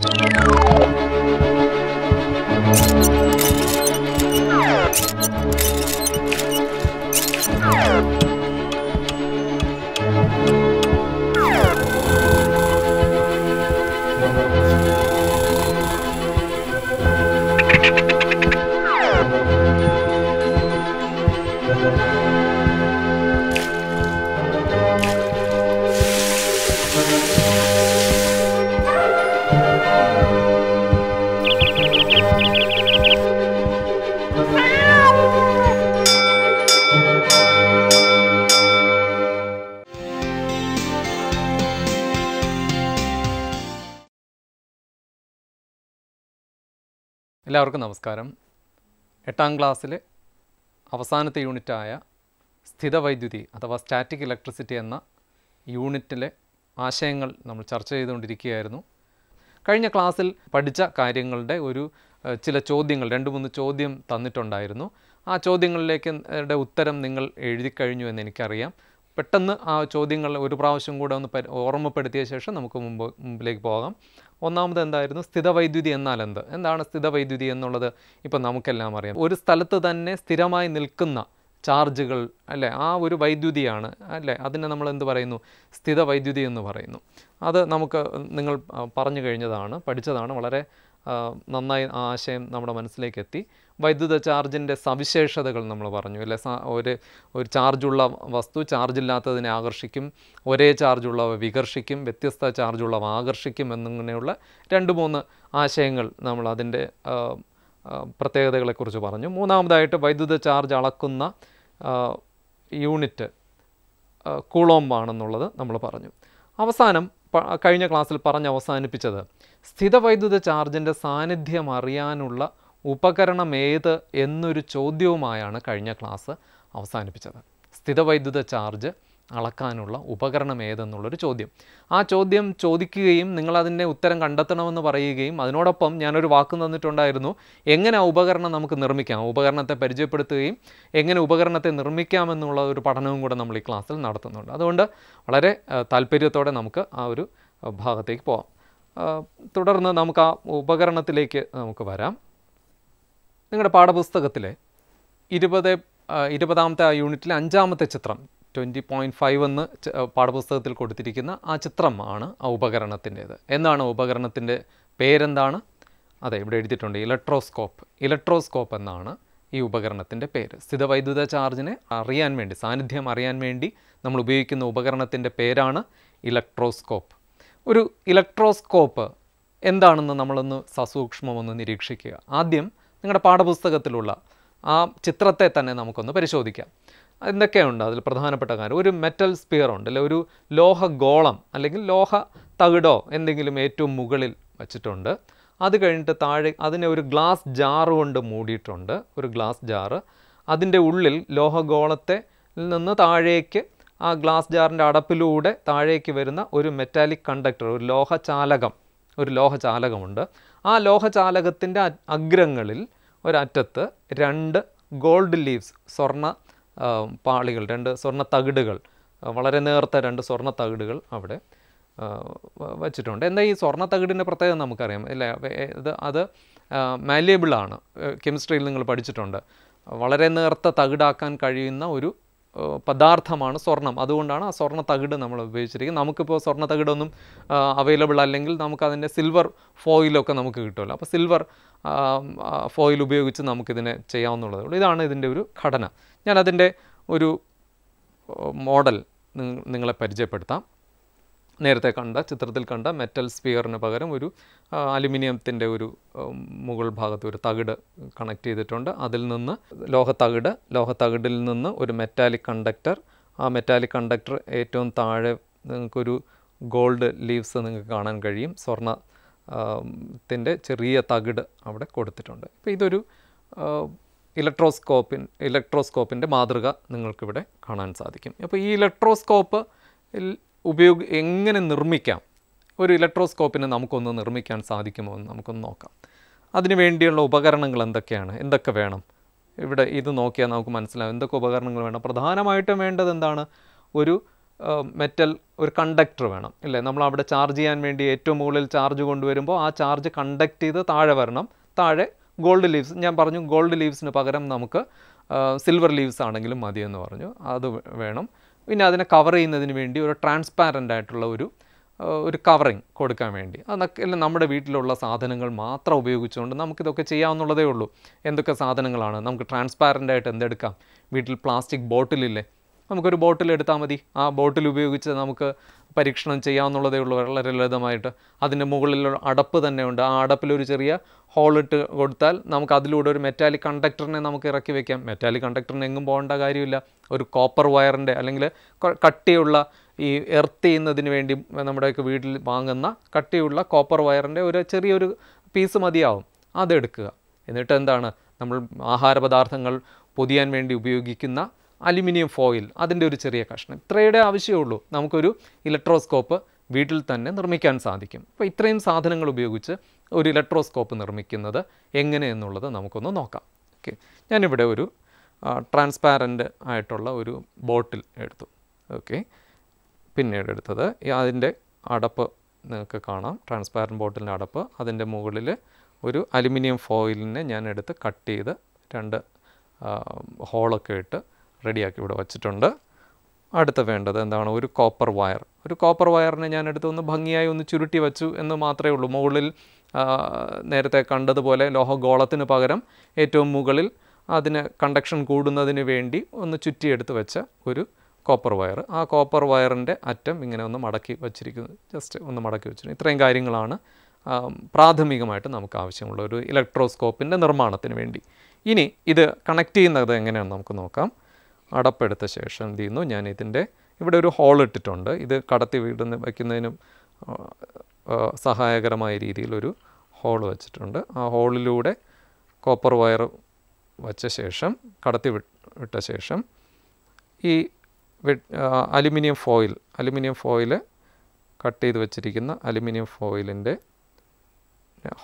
Thank you. എല്ലാവർക്കും നമസ്കാരം എട്ടാം ക്ലാസ്സിലെ അവസാനത്തെ യൂണിറ്റായ സ്ഥിതവൈദ്യുതി അഥവാ സ്റ്റാറ്റിക് ഇലക്ട്രിസിറ്റി എന്ന യൂണിറ്റിലെ ആശയങ്ങൾ നമ്മൾ ചർച്ച ചെയ്തുകൊണ്ടിരിക്കുകയായിരുന്നു കഴിഞ്ഞ ക്ലാസ്സിൽ പഠിച്ച കാര്യങ്ങളുടെ ഒരു ചില ചോദ്യങ്ങൾ രണ്ട് മൂന്ന് ചോദ്യം തന്നിട്ടുണ്ടായിരുന്നു ആ ചോദ്യങ്ങളിലേക്ക് ഉത്തരം നിങ്ങൾ എഴുതി കഴിഞ്ഞു എന്ന് എനിക്കറിയാം പെട്ടെന്ന് ആ ചോദ്യങ്ങൾ ഒരു പ്രാവശ്യം കൂടെ ഒന്ന് ഓർമ്മപ്പെടുത്തിയ ശേഷം നമുക്ക് മുമ്പ് മുമ്പിലേക്ക് പോകാം ഒന്നാമത് എന്തായിരുന്നു സ്ഥിതവൈദ്യുതി എന്നാൽ എന്ത് എന്താണ് സ്ഥിതവൈദ്യുതി എന്നുള്ളത് ഇപ്പം നമുക്കെല്ലാം അറിയാം ഒരു സ്ഥലത്ത് തന്നെ സ്ഥിരമായി നിൽക്കുന്ന ചാർജുകൾ അല്ലേ ആ ഒരു വൈദ്യുതിയാണ് അല്ലേ അതിനെ നമ്മൾ എന്ത് പറയുന്നു സ്ഥിതവൈദ്യുതി എന്ന് പറയുന്നു അത് നമുക്ക് നിങ്ങൾ പറഞ്ഞു കഴിഞ്ഞതാണ് പഠിച്ചതാണ് വളരെ നന്നായി ആശയം നമ്മുടെ മനസ്സിലേക്ക് എത്തി വൈദ്യുത ചാർജിൻ്റെ സവിശേഷതകൾ നമ്മൾ പറഞ്ഞു അല്ലെ ഒരു ഒരു ചാർജുള്ള വസ്തു ചാർജില്ലാത്തതിനെ ആകർഷിക്കും ഒരേ ചാർജുള്ളവ വികർഷിക്കും വ്യത്യസ്ത ചാർജുള്ളവ ആകർഷിക്കും എന്നിങ്ങനെയുള്ള രണ്ട് മൂന്ന് ആശയങ്ങൾ നമ്മൾ അതിൻ്റെ പ്രത്യേകതകളെക്കുറിച്ച് പറഞ്ഞു മൂന്നാമതായിട്ട് വൈദ്യുത ചാർജ് അളക്കുന്ന യൂണിറ്റ് കൂളോംബാണെന്നുള്ളത് നമ്മൾ പറഞ്ഞു അവസാനം കഴിഞ്ഞ ക്ലാസ്സിൽ പറഞ്ഞ് അവസാനിപ്പിച്ചത് സ്ഥിതവൈദ്യുത ചാർജിൻ്റെ സാന്നിധ്യം അറിയാനുള്ള ഉപകരണം ഏത് എന്നൊരു ചോദ്യവുമായാണ് കഴിഞ്ഞ ക്ലാസ് അവസാനിപ്പിച്ചത് സ്ഥിതവൈദ്യുത ചാർജ് അളക്കാനുള്ള ഉപകരണം ഏതെന്നുള്ളൊരു ചോദ്യം ആ ചോദ്യം ചോദിക്കുകയും നിങ്ങളതിൻ്റെ ഉത്തരം കണ്ടെത്തണമെന്ന് പറയുകയും അതിനോടൊപ്പം ഞാനൊരു വാക്ക് തന്നിട്ടുണ്ടായിരുന്നു എങ്ങനെ ആ ഉപകരണം നമുക്ക് നിർമ്മിക്കാം ഉപകരണത്തെ പരിചയപ്പെടുത്തുകയും എങ്ങനെ ഉപകരണത്തെ നിർമ്മിക്കാമെന്നുള്ള ഒരു പഠനവും കൂടെ നമ്മൾ ഈ ക്ലാസ്സിൽ നടത്തുന്നുണ്ട് അതുകൊണ്ട് വളരെ താല്പര്യത്തോടെ നമുക്ക് ആ ഒരു ഭാഗത്തേക്ക് പോകാം തുടർന്ന് നമുക്ക് ആ ഉപകരണത്തിലേക്ക് നമുക്ക് വരാം നിങ്ങളുടെ പാഠപുസ്തകത്തിലെ ഇരുപത് ഇരുപതാമത്തെ യൂണിറ്റിലെ അഞ്ചാമത്തെ ചിത്രം ട്വൻറ്റി പോയിൻറ്റ് ഫൈവ് എന്ന് പാഠപുസ്തകത്തിൽ കൊടുത്തിരിക്കുന്ന ആ ചിത്രം ആണ് ആ ഉപകരണത്തിൻ്റേത് എന്താണ് ഉപകരണത്തിൻ്റെ പേരെന്താണ് അതെ ഇവിടെ എഴുതിയിട്ടുണ്ട് ഇലക്ട്രോസ്കോപ്പ് ഇലക്ട്രോസ്കോപ്പ് എന്നാണ് ഈ ഉപകരണത്തിൻ്റെ പേര് സ്ഥിതവൈദ്യുത ചാർജിനെ അറിയാൻ വേണ്ടി സാന്നിധ്യം അറിയാൻ വേണ്ടി നമ്മൾ ഉപയോഗിക്കുന്ന ഉപകരണത്തിൻ്റെ പേരാണ് ഇലക്ട്രോസ്കോപ്പ് ഒരു ഇലക്ട്രോസ്കോപ്പ് എന്താണെന്ന് നമ്മളൊന്ന് സസൂക്ഷ്മമൊന്ന് നിരീക്ഷിക്കുക ആദ്യം നിങ്ങളുടെ പാഠപുസ്തകത്തിലുള്ള ആ ചിത്രത്തെ തന്നെ നമുക്കൊന്ന് പരിശോധിക്കാം എന്തൊക്കെയുണ്ട് അതിൽ പ്രധാനപ്പെട്ട കാര്യം ഒരു മെറ്റൽ സ്പിയർ ഉണ്ട് അല്ലെ ഒരു ലോഹ ഗോളം അല്ലെങ്കിൽ ലോഹ തകിടോ എന്തെങ്കിലും ഏറ്റവും മുകളിൽ വച്ചിട്ടുണ്ട് അത് കഴിഞ്ഞിട്ട് താഴെ അതിനെ ഒരു ഗ്ലാസ് ജാറ് കൊണ്ട് മൂടിയിട്ടുണ്ട് ഒരു ഗ്ലാസ് ജാറ് അതിൻ്റെ ഉള്ളിൽ ലോഹഗോളത്തെ നിന്ന് താഴേക്ക് ആ ഗ്ലാസ് ജാറിൻ്റെ അടപ്പിലൂടെ താഴേക്ക് വരുന്ന ഒരു മെറ്റാലിക് കണ്ടക്ടർ ഒരു ലോഹചാലകം ഒരു ലോഹചാലകമുണ്ട് ആ ലോഹചാലകത്തിൻ്റെ അഗ്രങ്ങളിൽ ഒരറ്റത്ത് രണ്ട് ഗോൾഡ് ലീവ്സ് സ്വർണ്ണ പാളികൾ രണ്ട് സ്വർണ്ണ തകിടുകൾ വളരെ നേർത്ത രണ്ട് സ്വർണ്ണ തകിടുകൾ അവിടെ വച്ചിട്ടുണ്ട് എന്താ ഈ സ്വർണ്ണ തകിടിൻ്റെ പ്രത്യേകത നമുക്കറിയാം അല്ലേ ഇത് അത് മാലിയബിളാണ് കെമിസ്ട്രിയിൽ നിങ്ങൾ പഠിച്ചിട്ടുണ്ട് വളരെ നേർത്ത തകിടാക്കാൻ കഴിയുന്ന ഒരു പദാർത്ഥമാണ് സ്വർണം അതുകൊണ്ടാണ് ആ സ്വർണ്ണ തകിട് നമ്മൾ ഉപയോഗിച്ചിരിക്കുന്നത് നമുക്കിപ്പോൾ സ്വർണ്ണ തകിടൊന്നും അവൈലബിൾ അല്ലെങ്കിൽ നമുക്കതിൻ്റെ സിൽവർ ഫോയിലൊക്കെ നമുക്ക് കിട്ടുമല്ലോ അപ്പോൾ സിൽവർ ഫോയിൽ ഉപയോഗിച്ച് നമുക്കിതിനെ ചെയ്യാവുന്നുള്ളതേ ഉള്ളൂ ഇതാണ് ഇതിൻ്റെ ഒരു ഘടന ഞാനതിൻ്റെ ഒരു മോഡൽ നിങ്ങളെ പരിചയപ്പെടുത്താം നേരത്തെ കണ്ട ചിത്രത്തിൽ കണ്ട മെറ്റൽ സ്പിയറിന് പകരം ഒരു അലുമിനിയത്തിൻ്റെ ഒരു മുകൾ ഭാഗത്ത് ഒരു തകിട് കണക്ട് ചെയ്തിട്ടുണ്ട് അതിൽ നിന്ന് ലോഹത്തകിട് ലോഹത്തകിടിൽ നിന്ന് ഒരു മെറ്റാലിക് കണ്ടക്ടർ ആ മെറ്റാലിക് കണ്ടക്ടർ ഏറ്റവും താഴെ നിങ്ങൾക്കൊരു ഗോൾഡ് ലീവ്സ് നിങ്ങൾക്ക് കാണാൻ കഴിയും സ്വർണ്ണ ത്തിൻ്റെ ചെറിയ തകിട് അവിടെ കൊടുത്തിട്ടുണ്ട് ഇപ്പോൾ ഇതൊരു ഇലക്ട്രോസ്കോപ്പിൻ ഇലക്ട്രോസ്കോപ്പിൻ്റെ മാതൃക നിങ്ങൾക്കിവിടെ കാണാൻ സാധിക്കും അപ്പോൾ ഈ ഇലക്ട്രോസ്കോപ്പ് ഉപയോഗ എങ്ങനെ നിർമ്മിക്കാം ഒരു ഇലക്ട്രോസ്കോപ്പിനെ നമുക്കൊന്ന് നിർമ്മിക്കാൻ സാധിക്കുമോ എന്ന് നമുക്കൊന്ന് നോക്കാം അതിനു വേണ്ടിയുള്ള ഉപകരണങ്ങൾ എന്തൊക്കെയാണ് എന്തൊക്കെ വേണം ഇവിടെ ഇത് നോക്കിയാൽ നമുക്ക് മനസ്സിലാവും എന്തൊക്കെ ഉപകരണങ്ങൾ വേണം പ്രധാനമായിട്ടും വേണ്ടത് എന്താണ് ഒരു മെറ്റൽ ഒരു കണ്ടക്ടർ വേണം ഇല്ലേ നമ്മൾ അവിടെ ചാർജ് ചെയ്യാൻ വേണ്ടി ഏറ്റവും മുകളിൽ ചാർജ് കൊണ്ടുവരുമ്പോൾ ആ ചാർജ് കണ്ടക്ട് ചെയ്ത് താഴെ വരണം താഴെ ഗോൾഡ് ലീവ്സ് ഞാൻ പറഞ്ഞു ഗോൾഡ് ലീവ്സിന് പകരം നമുക്ക് സിൽവർ ലീവ്സ് ആണെങ്കിലും മതിയെന്ന് പറഞ്ഞു അത് വേണം പിന്നെ അതിനെ കവർ ചെയ്യുന്നതിന് വേണ്ടി ഒരു ട്രാൻസ്പാരൻ്റ് ആയിട്ടുള്ള ഒരു ഒരു കവറിങ് കൊടുക്കാൻ വേണ്ടി അതൊക്കെ നമ്മുടെ വീട്ടിലുള്ള സാധനങ്ങൾ മാത്രം ഉപയോഗിച്ചുകൊണ്ട് നമുക്കിതൊക്കെ ചെയ്യാവുന്നതേ ഉള്ളൂ എന്തൊക്കെ സാധനങ്ങളാണ് നമുക്ക് ട്രാൻസ്പാരൻ്റ് ആയിട്ട് എന്തെടുക്കാം വീട്ടിൽ പ്ലാസ്റ്റിക് ബോട്ടിലില്ലേ നമുക്കൊരു ബോട്ടിൽ എടുത്താൽ മതി ആ ബോട്ടിൽ ഉപയോഗിച്ച് നമുക്ക് പരീക്ഷണം ചെയ്യാമെന്നുള്ളതേ ഉള്ളൂ വളരെ ലളിതമായിട്ട് അതിൻ്റെ മുകളിൽ അടപ്പ് തന്നെ ഉണ്ട് ആ അടപ്പിൽ ഒരു ചെറിയ ഹോളിട്ട് കൊടുത്താൽ നമുക്ക് അതിലൂടെ ഒരു മെറ്റാലിക് കണ്ടക്ടറിനെ നമുക്ക് ഇറക്കി വെക്കാം മെറ്റാലിക് കണ്ടക്ടറിന് എങ്ങും പോകേണ്ട കാര്യമില്ല ഒരു കോപ്പർ വയറിൻ്റെ അല്ലെങ്കിൽ കട്ടിയുള്ള ഈ എർത്ത് ചെയ്യുന്നതിന് വേണ്ടി നമ്മുടെയൊക്കെ വീട്ടിൽ വാങ്ങുന്ന കട്ടിയുള്ള കോപ്പർ വയറിൻ്റെ ഒരു ചെറിയൊരു പീസ് മതിയാവും അതെടുക്കുക എന്നിട്ട് എന്താണ് നമ്മൾ ആഹാരപദാർത്ഥങ്ങൾ പൊതിയാൻ വേണ്ടി ഉപയോഗിക്കുന്ന അലുമിനിയം ഫോയിൽ അതിൻ്റെ ഒരു ചെറിയ കഷ്ണം ഇത്രയുടെ ആവശ്യമുള്ളൂ നമുക്കൊരു ഇലക്ട്രോസ്കോപ്പ് വീട്ടിൽ തന്നെ നിർമ്മിക്കാൻ സാധിക്കും അപ്പോൾ ഇത്രയും സാധനങ്ങൾ ഉപയോഗിച്ച് ഒരു ഇലക്ട്രോസ്കോപ്പ് നിർമ്മിക്കുന്നത് എങ്ങനെ എന്നുള്ളത് നമുക്കൊന്ന് നോക്കാം ഓക്കെ ഞാനിവിടെ ഒരു ട്രാൻസ്പാരൻ്റ് ആയിട്ടുള്ള ഒരു ബോട്ടിൽ എടുത്തു ഓക്കെ പിന്നീട് എടുത്തത് അതിൻ്റെ അടപ്പ് നിങ്ങൾക്ക് കാണാം ട്രാൻസ്പാരൻ്റ് ബോട്ടിലിൻ്റെ അടപ്പ് അതിൻ്റെ മുകളിൽ ഒരു അലുമിനിയം ഫോയിലിനെ ഞാൻ എടുത്ത് കട്ട് ചെയ്ത് രണ്ട് ഹോളൊക്കെ ഇട്ട് റെഡിയാക്കി ഇവിടെ വച്ചിട്ടുണ്ട് അടുത്ത വേണ്ടത് എന്താണ് ഒരു കോപ്പർ വയർ ഒരു കോപ്പർ വയറിനെ ഞാൻ എടുത്ത് ഒന്ന് ഭംഗിയായി ഒന്ന് ചുരുട്ടി വെച്ചു എന്ന് മാത്രമേ ഉള്ളൂ മുകളിൽ നേരത്തെ കണ്ടതുപോലെ ലോഹഗോളത്തിന് പകരം ഏറ്റവും മുകളിൽ അതിന് കണ്ടക്ഷൻ കൂടുന്നതിന് വേണ്ടി ഒന്ന് ചുറ്റിയെടുത്ത് വെച്ച ഒരു കോപ്പർ വയർ ആ കോപ്പർ വയറിൻ്റെ അറ്റം ഇങ്ങനെ ഒന്ന് മടക്കി വച്ചിരിക്കുന്നത് ജസ്റ്റ് ഒന്ന് മടക്കി വെച്ചിരിക്കുന്നു ഇത്രയും കാര്യങ്ങളാണ് പ്രാഥമികമായിട്ട് നമുക്ക് ആവശ്യമുള്ള ഒരു ഇലക്ട്രോസ്കോപ്പിൻ്റെ നിർമ്മാണത്തിന് വേണ്ടി ഇനി ഇത് കണക്ട് ചെയ്യുന്നത് എങ്ങനെയാണെന്ന് നമുക്ക് നോക്കാം അടപ്പെടുത്ത ശേഷം എന്ത് ചെയ്യുന്നു ഞാൻ ഇതിൻ്റെ ഇവിടെ ഒരു ഹോൾ ഇട്ടിട്ടുണ്ട് ഇത് കടത്തി വീടുന്ന വയ്ക്കുന്നതിനും സഹായകരമായ രീതിയിലൊരു ഹോൾ വെച്ചിട്ടുണ്ട് ആ ഹോളിലൂടെ കോപ്പർ വയർ വച്ച ശേഷം കടത്തി വിട്ട ശേഷം ഈ aluminium foil aluminium foil cut ചെയ്ത് വെച്ചിരിക്കുന്ന അലുമിനിയം ഫോയിലിൻ്റെ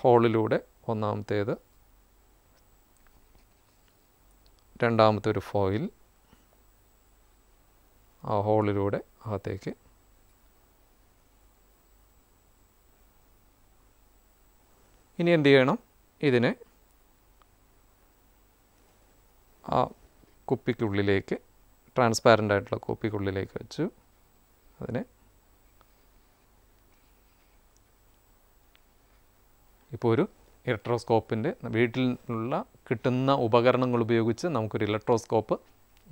ഹോളിലൂടെ ഒന്നാമത്തേത് രണ്ടാമത്തെ ഒരു ഫോയിൽ ആ ഹോളിലൂടെ അകത്തേക്ക് ഇനി എന്ത് ചെയ്യണം ഇതിനെ ആ കുപ്പിക്കുള്ളിലേക്ക് ട്രാൻസ്പാരൻ്റ് ആയിട്ടുള്ള കുപ്പിക്കുള്ളിലേക്ക് വെച്ചു അതിനെ ഇപ്പോൾ ഒരു ഇലക്ട്രോസ്കോപ്പിൻ്റെ വീട്ടിലുള്ള കിട്ടുന്ന ഉപകരണങ്ങൾ ഉപയോഗിച്ച് നമുക്കൊരു ഇലക്ട്രോസ്കോപ്പ്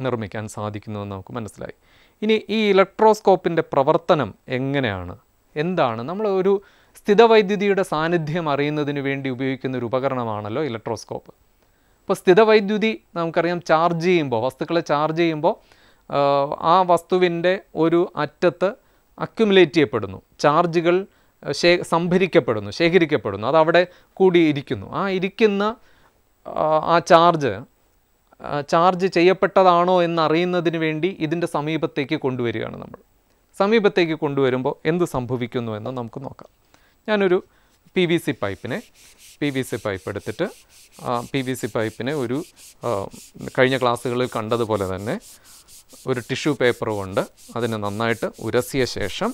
നിർമ്മിക്കാൻ സാധിക്കുന്നുവെന്ന് നമുക്ക് മനസ്സിലായി ഇനി ഈ ഇലക്ട്രോസ്കോപ്പിൻ്റെ പ്രവർത്തനം എങ്ങനെയാണ് എന്താണ് നമ്മൾ ഒരു സ്ഥിതവൈദ്യുതിയുടെ സാന്നിധ്യം അറിയുന്നതിന് വേണ്ടി ഉപയോഗിക്കുന്ന ഒരു ഉപകരണമാണല്ലോ ഇലക്ട്രോസ്കോപ്പ് അപ്പോൾ സ്ഥിതവൈദ്യുതി നമുക്കറിയാം ചാർജ് ചെയ്യുമ്പോൾ വസ്തുക്കളെ ചാർജ് ചെയ്യുമ്പോൾ ആ വസ്തുവിൻ്റെ ഒരു അറ്റത്ത് അക്യുമുലേറ്റ് ചെയ്യപ്പെടുന്നു ചാർജുകൾ ശേ സംഭരിക്കപ്പെടുന്നു ശേഖരിക്കപ്പെടുന്നു അതവിടെ കൂടി ഇരിക്കുന്നു ആ ഇരിക്കുന്ന ആ ചാർജ് ചാർജ് ചെയ്യപ്പെട്ടതാണോ എന്നറിയുന്നതിന് വേണ്ടി ഇതിൻ്റെ സമീപത്തേക്ക് കൊണ്ടുവരികയാണ് നമ്മൾ സമീപത്തേക്ക് കൊണ്ടുവരുമ്പോൾ എന്ത് സംഭവിക്കുന്നു എന്ന് നമുക്ക് നോക്കാം ഞാനൊരു പി വി സി പൈപ്പിനെ പി വി സി പൈപ്പ് എടുത്തിട്ട് പി വി സി പൈപ്പിനെ ഒരു കഴിഞ്ഞ ക്ലാസ്സുകളിൽ കണ്ടതുപോലെ തന്നെ ഒരു ടിഷ്യൂ പേപ്പർ കൊണ്ട് അതിനെ നന്നായിട്ട് ഉരസിയ ശേഷം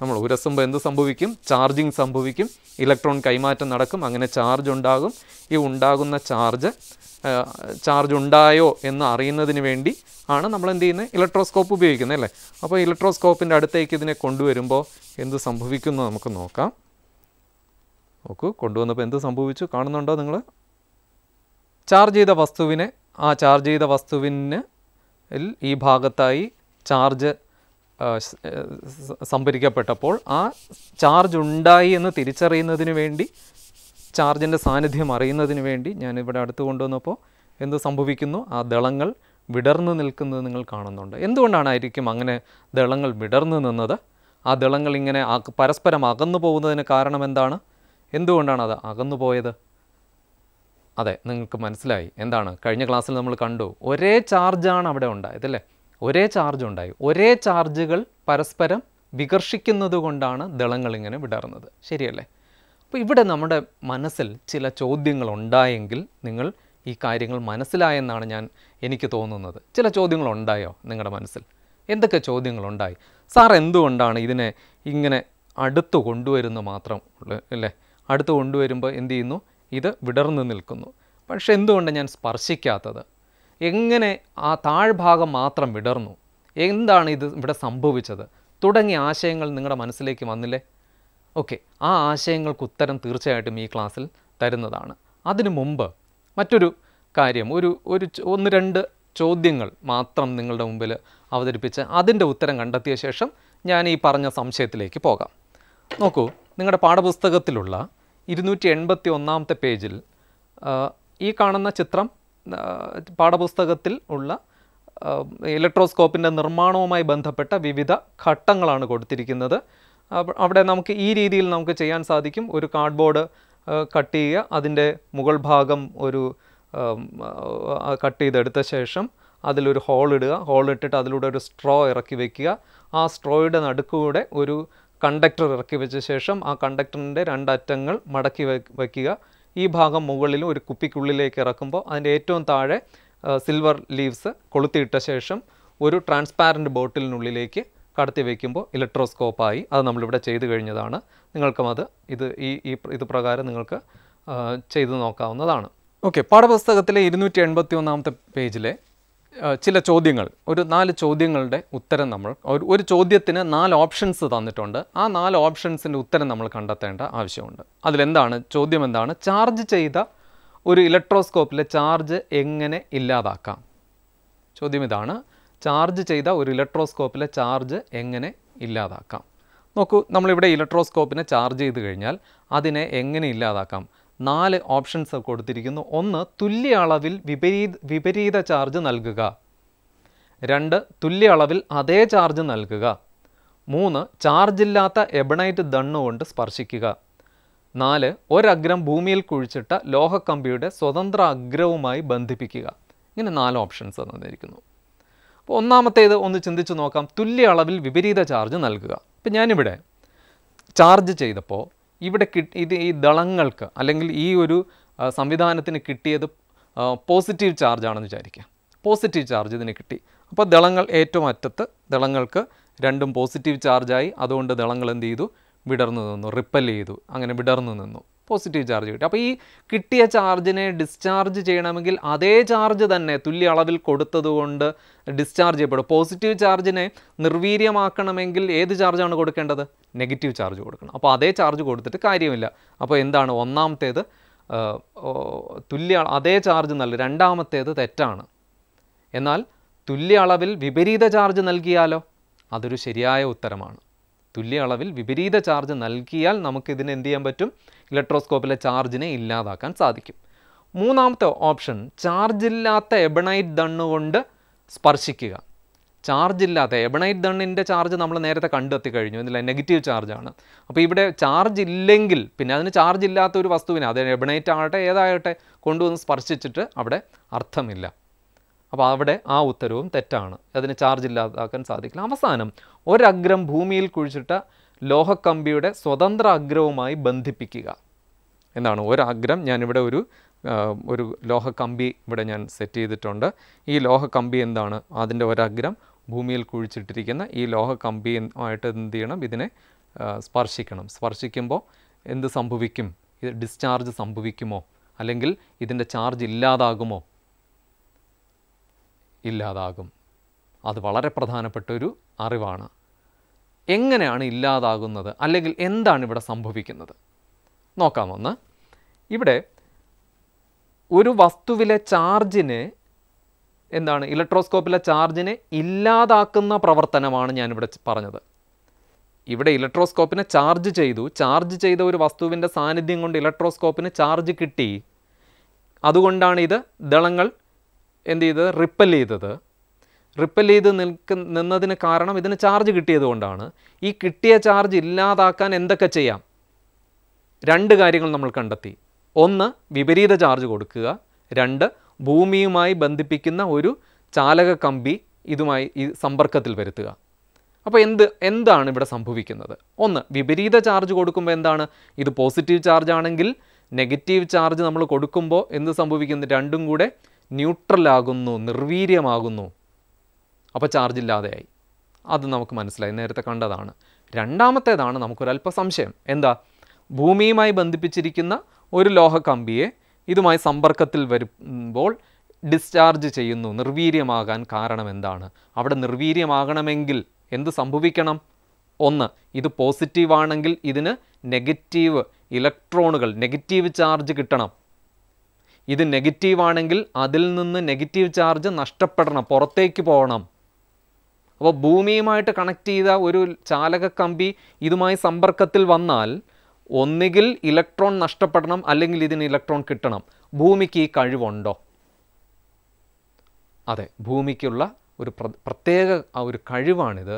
നമ്മൾ ഉരസുമ്പോൾ എന്ത് സംഭവിക്കും ചാർജിങ് സംഭവിക്കും ഇലക്ട്രോൺ കൈമാറ്റം നടക്കും അങ്ങനെ ചാർജ് ഉണ്ടാകും ഈ ഉണ്ടാകുന്ന ചാർജ് ചാർജ് ഉണ്ടായോ എന്ന് അറിയുന്നതിന് വേണ്ടി ആണ് നമ്മൾ എന്ത് ചെയ്യുന്നത് ഇലക്ട്രോസ്കോപ്പ് ഉപയോഗിക്കുന്നത് അല്ലേ അപ്പോൾ ഇലക്ട്രോസ്കോപ്പിൻ്റെ അടുത്തേക്ക് ഇതിനെ കൊണ്ടുവരുമ്പോൾ എന്ത് സംഭവിക്കുന്നു നമുക്ക് നോക്കാം നോക്കൂ കൊണ്ടുവന്നപ്പോൾ എന്ത് സംഭവിച്ചു കാണുന്നുണ്ടോ നിങ്ങൾ ചാർജ് ചെയ്ത വസ്തുവിനെ ആ ചാർജ് ചെയ്ത വസ്തുവിന് ഈ ഭാഗത്തായി ചാർജ് സംഭരിക്കപ്പെട്ടപ്പോൾ ആ ചാർജ് ഉണ്ടായി എന്ന് തിരിച്ചറിയുന്നതിന് വേണ്ടി ചാർജിൻ്റെ സാന്നിധ്യം അറിയുന്നതിന് വേണ്ടി ഞാൻ ഇവിടെ അടുത്ത് കൊണ്ടുവന്നപ്പോൾ എന്ത് സംഭവിക്കുന്നു ആ ദളങ്ങൾ വിടർന്നു നിൽക്കുന്നത് നിങ്ങൾ കാണുന്നുണ്ട് എന്തുകൊണ്ടാണായിരിക്കും അങ്ങനെ ദളങ്ങൾ വിടർന്നു നിന്നത് ആ ദളങ്ങൾ ഇങ്ങനെ പരസ്പരം അകന്നു പോകുന്നതിന് കാരണം എന്താണ് എന്തുകൊണ്ടാണ് അത് അകന്നു പോയത് അതെ നിങ്ങൾക്ക് മനസ്സിലായി എന്താണ് കഴിഞ്ഞ ക്ലാസ്സിൽ നമ്മൾ കണ്ടു ഒരേ ചാർജാണ് അവിടെ ഉണ്ടായത് അല്ലേ ഒരേ ചാർജ് ഉണ്ടായി ഒരേ ചാർജുകൾ പരസ്പരം വികർഷിക്കുന്നത് കൊണ്ടാണ് ദളങ്ങൾ ഇങ്ങനെ വിടർന്നത് ശരിയല്ലേ അപ്പോൾ ഇവിടെ നമ്മുടെ മനസ്സിൽ ചില ചോദ്യങ്ങൾ ഉണ്ടായെങ്കിൽ നിങ്ങൾ ഈ കാര്യങ്ങൾ മനസ്സിലായെന്നാണ് ഞാൻ എനിക്ക് തോന്നുന്നത് ചില ചോദ്യങ്ങൾ ഉണ്ടായോ നിങ്ങളുടെ മനസ്സിൽ എന്തൊക്കെ ചോദ്യങ്ങളുണ്ടായി സാർ എന്തുകൊണ്ടാണ് ഇതിനെ ഇങ്ങനെ അടുത്ത് കൊണ്ടുവരുന്നു മാത്രം അല്ലേ അടുത്ത് കൊണ്ടുവരുമ്പോൾ എന്തു ചെയ്യുന്നു ഇത് വിടർന്നു നിൽക്കുന്നു പക്ഷെ എന്തുകൊണ്ട് ഞാൻ സ്പർശിക്കാത്തത് എങ്ങനെ ആ താഴ്ഭാഗം മാത്രം വിടർന്നു എന്താണ് ഇത് ഇവിടെ സംഭവിച്ചത് തുടങ്ങിയ ആശയങ്ങൾ നിങ്ങളുടെ മനസ്സിലേക്ക് വന്നില്ലേ ഓക്കെ ആ ആശയങ്ങൾക്ക് ഉത്തരം തീർച്ചയായിട്ടും ഈ ക്ലാസ്സിൽ തരുന്നതാണ് അതിനു മുമ്പ് മറ്റൊരു കാര്യം ഒരു ഒരു ഒന്ന് രണ്ട് ചോദ്യങ്ങൾ മാത്രം നിങ്ങളുടെ മുമ്പിൽ അവതരിപ്പിച്ച് അതിൻ്റെ ഉത്തരം കണ്ടെത്തിയ ശേഷം ഞാൻ ഈ പറഞ്ഞ സംശയത്തിലേക്ക് പോകാം നോക്കൂ നിങ്ങളുടെ പാഠപുസ്തകത്തിലുള്ള ഇരുന്നൂറ്റി എൺപത്തി ഒന്നാമത്തെ പേജിൽ ഈ കാണുന്ന ചിത്രം പാഠപുസ്തകത്തിൽ ഉള്ള ഇലക്ട്രോസ്കോപ്പിൻ്റെ നിർമ്മാണവുമായി ബന്ധപ്പെട്ട വിവിധ ഘട്ടങ്ങളാണ് കൊടുത്തിരിക്കുന്നത് അവിടെ നമുക്ക് ഈ രീതിയിൽ നമുക്ക് ചെയ്യാൻ സാധിക്കും ഒരു കാർഡ്ബോർഡ് കട്ട് ചെയ്യുക അതിൻ്റെ മുകൾ ഭാഗം ഒരു കട്ട് ചെയ്തെടുത്ത ശേഷം അതിലൊരു ഹോൾ ഇടുക ഹോൾ ഇട്ടിട്ട് അതിലൂടെ ഒരു സ്ട്രോ ഇറക്കി വയ്ക്കുക ആ സ്ട്രോയുടെ നടുക്കൂടെ ഒരു കണ്ടക്ടർ ഇറക്കി വെച്ച ശേഷം ആ കണ്ടക്ടറിൻ്റെ രണ്ടറ്റങ്ങൾ മടക്കി വയ്ക്കുക ഈ ഭാഗം മുകളിൽ ഒരു കുപ്പിക്കുള്ളിലേക്ക് ഇറക്കുമ്പോൾ അതിൻ്റെ ഏറ്റവും താഴെ സിൽവർ ലീവ്സ് കൊളുത്തിയിട്ട ശേഷം ഒരു ട്രാൻസ്പാരൻറ്റ് ബോട്ടിലിനുള്ളിലേക്ക് കടത്തി വയ്ക്കുമ്പോൾ ഇലക്ട്രോസ്കോപ്പായി അത് നമ്മളിവിടെ ചെയ്തു കഴിഞ്ഞതാണ് നിങ്ങൾക്കും അത് ഇത് ഈ ഈ ഇത് പ്രകാരം നിങ്ങൾക്ക് ചെയ്തു നോക്കാവുന്നതാണ് ഓക്കെ പാഠപുസ്തകത്തിലെ ഇരുന്നൂറ്റി എൺപത്തി ഒന്നാമത്തെ പേജിലെ ചില ചോദ്യങ്ങൾ ഒരു നാല് ചോദ്യങ്ങളുടെ ഉത്തരം നമ്മൾ ഒരു ചോദ്യത്തിന് നാല് ഓപ്ഷൻസ് തന്നിട്ടുണ്ട് ആ നാല് ഓപ്ഷൻസിൻ്റെ ഉത്തരം നമ്മൾ കണ്ടെത്തേണ്ട ആവശ്യമുണ്ട് അതിലെന്താണ് ചോദ്യം എന്താണ് ചാർജ് ചെയ്ത ഒരു ഇലക്ട്രോസ്കോപ്പിലെ ചാർജ് എങ്ങനെ ഇല്ലാതാക്കാം ചോദ്യം ഇതാണ് ചാർജ് ചെയ്ത ഒരു ഇലക്ട്രോസ്കോപ്പിലെ ചാർജ് എങ്ങനെ ഇല്ലാതാക്കാം നോക്കൂ നമ്മളിവിടെ ഇലക്ട്രോസ്കോപ്പിനെ ചാർജ് ചെയ്ത് കഴിഞ്ഞാൽ അതിനെ എങ്ങനെ ഇല്ലാതാക്കാം നാല് ഓപ്ഷൻസ് കൊടുത്തിരിക്കുന്നു ഒന്ന് തുല്യ അളവിൽ വിപരീത വിപരീത ചാർജ് നൽകുക രണ്ട് തുല്യ അളവിൽ അതേ ചാർജ് നൽകുക മൂന്ന് ചാർജില്ലാത്ത എബണൈറ്റ് കൊണ്ട് സ്പർശിക്കുക നാല് ഒരഗ്രം ഭൂമിയിൽ കുഴിച്ചിട്ട ലോഹക്കമ്പിയുടെ സ്വതന്ത്ര അഗ്രവുമായി ബന്ധിപ്പിക്കുക ഇങ്ങനെ നാല് ഓപ്ഷൻസ് തന്നിരിക്കുന്നു അപ്പോൾ ഒന്നാമത്തേത് ഒന്ന് ചിന്തിച്ച് നോക്കാം തുല്യ അളവിൽ വിപരീത ചാർജ് നൽകുക ഇപ്പം ഞാനിവിടെ ചാർജ് ചെയ്തപ്പോൾ ഇവിടെ കിട്ടി ഇത് ഈ ദളങ്ങൾക്ക് അല്ലെങ്കിൽ ഈ ഒരു സംവിധാനത്തിന് കിട്ടിയത് പോസിറ്റീവ് ചാർജാണെന്ന് വിചാരിക്കാം പോസിറ്റീവ് ചാർജ് ഇതിന് കിട്ടി അപ്പോൾ ദളങ്ങൾ ഏറ്റവും അറ്റത്ത് ദളങ്ങൾക്ക് രണ്ടും പോസിറ്റീവ് ചാർജായി അതുകൊണ്ട് ദളങ്ങൾ എന്ത് ചെയ്തു വിടർന്നു നിന്നു റിപ്പൽ ചെയ്തു അങ്ങനെ വിടർന്നു നിന്നു പോസിറ്റീവ് ചാർജ് കിട്ടും അപ്പോൾ ഈ കിട്ടിയ ചാർജിനെ ഡിസ്ചാർജ് ചെയ്യണമെങ്കിൽ അതേ ചാർജ് തന്നെ തുല്യ അളവിൽ കൊടുത്തതുകൊണ്ട് ഡിസ്ചാർജ് ചെയ്യപ്പെടും പോസിറ്റീവ് ചാർജിനെ നിർവീര്യമാക്കണമെങ്കിൽ ഏത് ചാർജാണ് കൊടുക്കേണ്ടത് നെഗറ്റീവ് ചാർജ് കൊടുക്കണം അപ്പോൾ അതേ ചാർജ് കൊടുത്തിട്ട് കാര്യമില്ല അപ്പോൾ എന്താണ് ഒന്നാമത്തേത് തുല്യ അതേ ചാർജ് നല്ല രണ്ടാമത്തേത് തെറ്റാണ് എന്നാൽ തുല്യ അളവിൽ വിപരീത ചാർജ് നൽകിയാലോ അതൊരു ശരിയായ ഉത്തരമാണ് തുല്യ അളവിൽ വിപരീത ചാർജ് നൽകിയാൽ നമുക്കിതിനെ എന്ത് ചെയ്യാൻ പറ്റും ഇലക്ട്രോസ്കോപ്പിലെ ചാർജിനെ ഇല്ലാതാക്കാൻ സാധിക്കും മൂന്നാമത്തെ ഓപ്ഷൻ ചാർജില്ലാത്ത എബണൈറ്റ് ദണ്ണ് കൊണ്ട് സ്പർശിക്കുക ചാർജില്ലാത്ത എബണൈറ്റ് ദണ്ണിൻ്റെ ചാർജ് നമ്മൾ നേരത്തെ കണ്ടെത്തി കഴിഞ്ഞു എന്നില്ല നെഗറ്റീവ് ചാർജാണ് അപ്പോൾ ഇവിടെ ചാർജ് ഇല്ലെങ്കിൽ പിന്നെ അതിന് ചാർജ് ഇല്ലാത്ത ഒരു വസ്തുവിനെ അത് എബണൈറ്റ് ആകട്ടെ ഏതായിട്ടെ കൊണ്ടുവന്ന് സ്പർശിച്ചിട്ട് അവിടെ അർത്ഥമില്ല അപ്പോൾ അവിടെ ആ ഉത്തരവും തെറ്റാണ് അതിന് ചാർജ് ഇല്ലാതാക്കാൻ സാധിക്കില്ല അവസാനം ഒരഗ്രം ഭൂമിയിൽ കുഴിച്ചിട്ട ലോഹക്കമ്പിയുടെ സ്വതന്ത്ര അഗ്രവുമായി ബന്ധിപ്പിക്കുക എന്നാണ് ഒരഗ്രം ഞാനിവിടെ ഒരു ഒരു ലോഹക്കമ്പി ഇവിടെ ഞാൻ സെറ്റ് ചെയ്തിട്ടുണ്ട് ഈ ലോഹക്കമ്പി എന്താണ് അതിൻ്റെ ഒരഗ്രം ഭൂമിയിൽ കുഴിച്ചിട്ടിരിക്കുന്ന ഈ ലോഹക്കമ്പി ആയിട്ട് എന്ത് ചെയ്യണം ഇതിനെ സ്പർശിക്കണം സ്പർശിക്കുമ്പോൾ എന്ത് സംഭവിക്കും ഇത് ഡിസ്ചാർജ് സംഭവിക്കുമോ അല്ലെങ്കിൽ ഇതിൻ്റെ ചാർജ് ഇല്ലാതാകുമോ ഇല്ലാതാകും അത് വളരെ പ്രധാനപ്പെട്ട ഒരു അറിവാണ് എങ്ങനെയാണ് ഇല്ലാതാകുന്നത് അല്ലെങ്കിൽ എന്താണ് ഇവിടെ സംഭവിക്കുന്നത് നോക്കാമൊന്ന് ഇവിടെ ഒരു വസ്തുവിലെ ചാർജിനെ എന്താണ് ഇലക്ട്രോസ്കോപ്പിലെ ചാർജിനെ ഇല്ലാതാക്കുന്ന പ്രവർത്തനമാണ് ഞാനിവിടെ പറഞ്ഞത് ഇവിടെ ഇലക്ട്രോസ്കോപ്പിനെ ചാർജ് ചെയ്തു ചാർജ് ചെയ്ത ഒരു വസ്തുവിൻ്റെ സാന്നിധ്യം കൊണ്ട് ഇലക്ട്രോസ്കോപ്പിന് ചാർജ് കിട്ടി അതുകൊണ്ടാണ് ഇത് ദളങ്ങൾ എന്ത് ചെയ്തത് റിപ്പൽ ചെയ്തത് റിപ്പൽ ചെയ്ത് നിൽക്ക നിന്നതിന് കാരണം ഇതിന് ചാർജ് കിട്ടിയത് കൊണ്ടാണ് ഈ കിട്ടിയ ചാർജ് ഇല്ലാതാക്കാൻ എന്തൊക്കെ ചെയ്യാം രണ്ട് കാര്യങ്ങൾ നമ്മൾ കണ്ടെത്തി ഒന്ന് വിപരീത ചാർജ് കൊടുക്കുക രണ്ട് ഭൂമിയുമായി ബന്ധിപ്പിക്കുന്ന ഒരു ചാലക കമ്പി ഇതുമായി ഈ സമ്പർക്കത്തിൽ വരുത്തുക അപ്പോൾ എന്ത് എന്താണ് ഇവിടെ സംഭവിക്കുന്നത് ഒന്ന് വിപരീത ചാർജ് കൊടുക്കുമ്പോൾ എന്താണ് ഇത് പോസിറ്റീവ് ചാർജ് ആണെങ്കിൽ നെഗറ്റീവ് ചാർജ് നമ്മൾ കൊടുക്കുമ്പോൾ എന്ത് സംഭവിക്കുന്നു രണ്ടും കൂടെ ന്യൂട്രലാകുന്നു നിർവീര്യമാകുന്നു അപ്പോൾ ചാർജ് ഇല്ലാതെയായി അത് നമുക്ക് മനസ്സിലായി നേരത്തെ കണ്ടതാണ് രണ്ടാമത്തേതാണ് നമുക്കൊരല്പ സംശയം എന്താ ഭൂമിയുമായി ബന്ധിപ്പിച്ചിരിക്കുന്ന ഒരു ലോഹ കമ്പിയെ ഇതുമായി സമ്പർക്കത്തിൽ വരുമ്പോൾ ഡിസ്ചാർജ് ചെയ്യുന്നു നിർവീര്യമാകാൻ കാരണം എന്താണ് അവിടെ നിർവീര്യമാകണമെങ്കിൽ എന്ത് സംഭവിക്കണം ഒന്ന് ഇത് പോസിറ്റീവാണെങ്കിൽ ഇതിന് നെഗറ്റീവ് ഇലക്ട്രോണുകൾ നെഗറ്റീവ് ചാർജ് കിട്ടണം ഇത് നെഗറ്റീവ് ആണെങ്കിൽ അതിൽ നിന്ന് നെഗറ്റീവ് ചാർജ് നഷ്ടപ്പെടണം പുറത്തേക്ക് പോകണം അപ്പോൾ ഭൂമിയുമായിട്ട് കണക്ട് ചെയ്ത ഒരു ചാലക കമ്പി ഇതുമായി സമ്പർക്കത്തിൽ വന്നാൽ ഒന്നുകിൽ ഇലക്ട്രോൺ നഷ്ടപ്പെടണം അല്ലെങ്കിൽ ഇതിന് ഇലക്ട്രോൺ കിട്ടണം ഭൂമിക്ക് ഈ കഴിവുണ്ടോ അതെ ഭൂമിക്കുള്ള ഒരു പ്രത്യേക ആ ഒരു കഴിവാണിത്